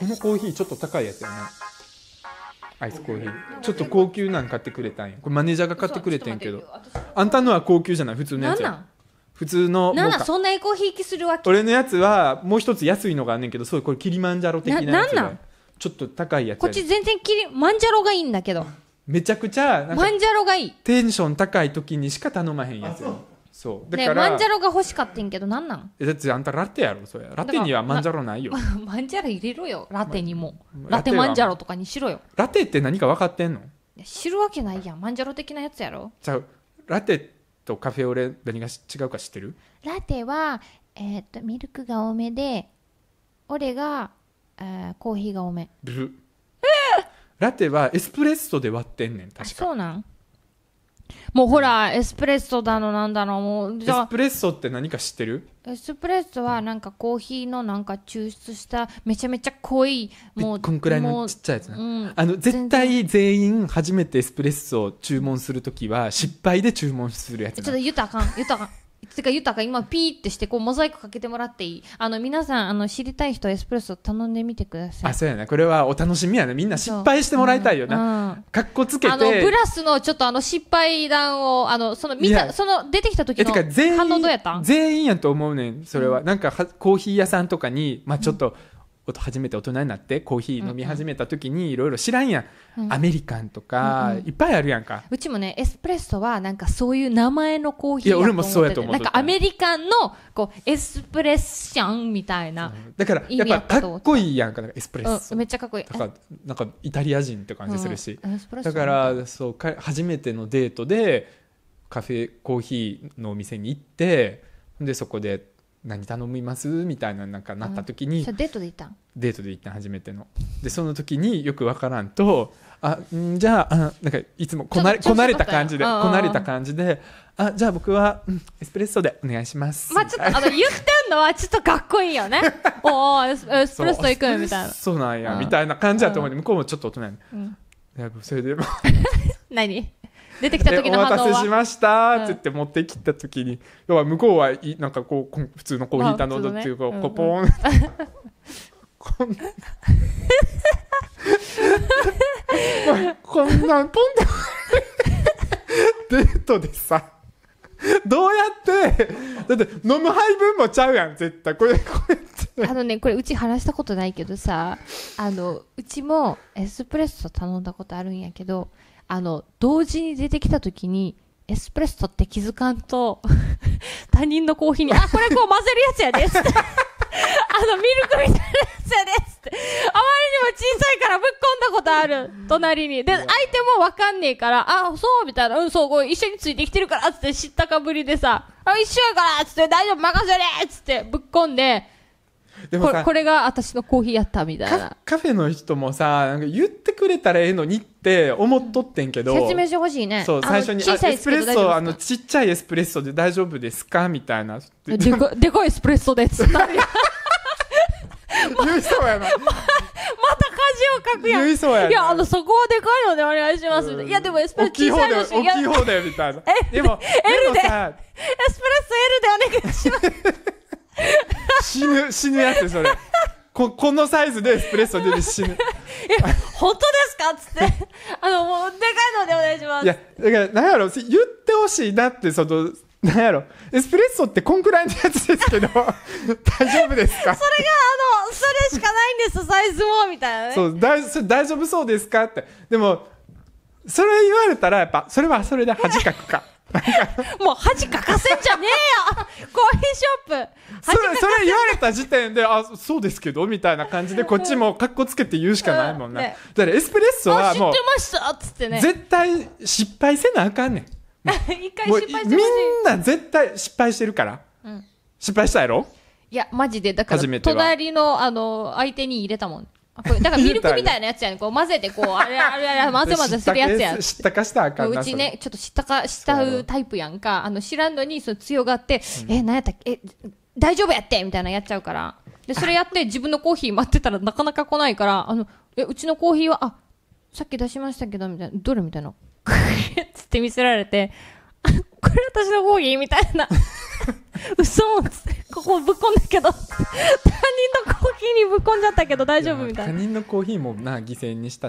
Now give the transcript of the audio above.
このコーヒーちょっと高いやつよねアイスコーヒーちょっと高級なん買ってくれたんやこれマネージャーが買ってくれてんけどあんたのは高級じゃない普通のやつや普通のなんなそんなエコひいきするわけ俺のやつはもう一つ安いのがあんねんけどそうこれキリマンジャロ的なやつなんちょっと高いやつこっち全然キリマンジャロがいいんだけどめちゃくちゃマンジャロがいいテンション高い時にしか頼まへんやつやそうだねかマンジャロが欲しかってんけどなんなんえだってあんたラテやろそれラテにはマンジャロないよマンジャロ入れろよラテにもラテマンジャロとかにしろよラテって何か分かってんのいや知るわけないやんマンジャロ的なやつやろじゃあラテとカフェオレ何が違うか知ってるラテはえーっとミルクが多めで俺が、えーコーヒーが多めブラテはエスプレッソで割ってんねん確かそうなんもうほら、エスプレッソだのなんだの、もう、エスプレッソって何か知ってるエスプレッソはなんかコーヒーのなんか抽出した、めちゃめちゃ濃い、もう、こんくらいのちっちゃいやつな、うんあの絶対全員初めてエスプレッソを注文するときは失敗で注文するやつちょっと言ったらあかん、言ったらあかん。てか、豊か今ピーってして、こう、モザイクかけてもらっていいあの、皆さん、あの、知りたい人エスプレッソ頼んでみてください。あ、そうやな。これはお楽しみやね。みんな失敗してもらいたいよな。かっこつけて。あの、プラスのちょっとあの、失敗談を、あの、その、見た、その、出てきた時の反応どうやった全員やと思うねん、それは。なんかは、コーヒー屋さんとかに、まあちょっと、初めて大人になってコーヒー飲み始めた時にいろいろ知らんやん、うん、アメリカンとか、いっぱいあるやんかうちもねエスプレッソはなんかそういう名前のコーヒーいや俺もそうやと思うなんかアメリカンのこうエスプレッシャンみたいなだからやっぱかっこいいやんかエスプレッソ、うん、めっちゃかっこいいかなんかイタリア人って感じするし、だからそうか初めてのデートでカフェコーヒーのお店に行ってでそこで何頼みますみたいななんかなった時に、うん、デートで行ったんデートで行った初めてのでその時によくわからんとあんじゃああなんかいつもこなこなれた感じでこなれた感じであじゃあ僕は、うん、エスプレッソでお願いしますまあちょっとあの言ってんのはちょっとかっこいいよね おおエスプレッソ行くみたいなそうなんや、うん、みたいな感じだと思うんで向こうもちょっと大人や、ね、うん、それで 何出てきた時の反応はお待たせしましたって言って持ってきた時に、うん、要は向こうはいなんかこう普通のコーヒー頼んだっていうか、ね、ポーン、こんこんなんポンてデートでさどうやってだって飲む配分もちゃうやん絶対これこれあのねこれうち話したことないけどさあのうちもエスプレッソ頼んだことあるんやけどあの、同時に出てきた時に、エスプレッソって気づかんと、他人のコーヒーに、あ、これこう混ぜるやつやです。あの、ミルクみたいなやつやですって。あまりにも小さいからぶっ込んだことある。隣に。で、相手もわかんねえから、あ、そうみたいな、うん、そう、一緒についてきてるから、つって知ったかぶりでさ、あ、一緒やからつって、大丈夫、任せれつってぶっ込んで、でもこれこれが私のコーヒーやったみたいなカフェの人もさなんか言ってくれたらええのにっって思っとってんけど説明してほしいねそう最初にエスプレッソあのちっちゃいエスプレッソで大丈夫ですかみたいなでか でかいエスプレッソです言いそうやなまた字を書くやん。やいや、あの、そこはでかいのでお願いします。いや、でもエスプレッソ小さいだし。大きい方だよ、みたいな。え、でも、L で、エスプレッソ L でお願いします。死ぬ、死ぬやつ、それ。こ、このサイズでエスプレッソで死ぬ。本当ですかっつって あのもうでかいのでお願いしますいやだからなんやろ言ってほしいなってそのなんやろエスプレッソってこんくらいのやつですけど 大丈夫ですかそれがあのそれしかないんですサイズもみたいなねそう大大丈夫そうですかってでもそれ言われたらやっぱそれはそれで恥かくか もう恥かかせんじゃねえよ コーヒーショップそれそれ言われた時点であそうですけどみたいな感じでこっちもかっこつけて言うしかないもんな、うんね、だからエスプレッソはもう知ってましたっつってね絶対失敗せなあかんねん 一回失敗してみんな絶対失敗してるから、うん、失敗したやろいやマジでだから隣のあの相手に入れたもんこれだからミルクみたいなやつやねこう混ぜてこう あれあれあれ混ぜ混ぜするやつや知ったかしたらあかんなうちねちょっと知ったかしたうタイプやんかあの知らんのにその強がって、うん、え何やったっけえ大丈夫やってみたいなやっちゃうからでそれやって自分のコーヒー待ってたらなかなか来ないからあのえうちのコーヒーはあさっき出しましたけどみたいなどれみたいなつって見せられてこれ私のコーヒーみたいな 嘘ここぶっこんだけどにぶっこんじゃったけど大丈夫みたいな他人のコーヒーもな犠牲にしたし